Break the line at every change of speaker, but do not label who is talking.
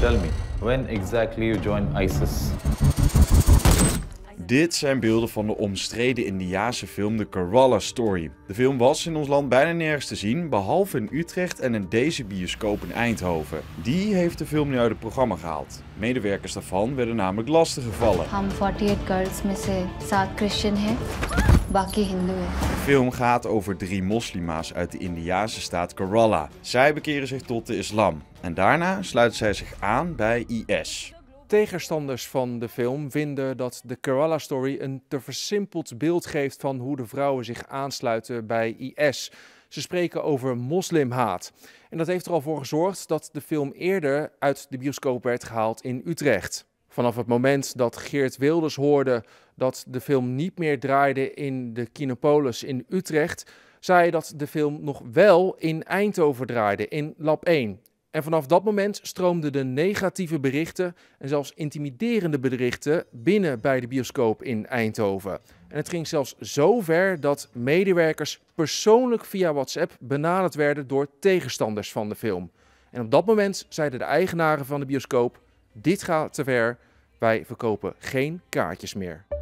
Tell me, when exactly you ISIS? Dit zijn beelden van de omstreden Indiaanse film The Kerala Story. De film was in ons land bijna nergens te zien, behalve in Utrecht en in deze bioscoop in Eindhoven. Die heeft de film nu uit het programma gehaald. Medewerkers daarvan werden namelijk lastiggevallen. We
48 girls, 7 Christian, baki Hindu
film gaat over drie moslima's uit de Indiase staat Kerala. Zij bekeren zich tot de islam en daarna sluiten zij zich aan bij IS.
Tegenstanders van de film vinden dat de Kerala Story een te versimpeld beeld geeft van hoe de vrouwen zich aansluiten bij IS. Ze spreken over moslimhaat. En dat heeft er al voor gezorgd dat de film eerder uit de bioscoop werd gehaald in Utrecht. Vanaf het moment dat Geert Wilders hoorde dat de film niet meer draaide in de Kinopolis in Utrecht, zei dat de film nog wel in Eindhoven draaide, in Lab 1. En vanaf dat moment stroomden de negatieve berichten en zelfs intimiderende berichten binnen bij de bioscoop in Eindhoven. En het ging zelfs zo ver dat medewerkers persoonlijk via WhatsApp benaderd werden door tegenstanders van de film. En op dat moment zeiden de eigenaren van de bioscoop: Dit gaat te ver, wij verkopen geen kaartjes meer.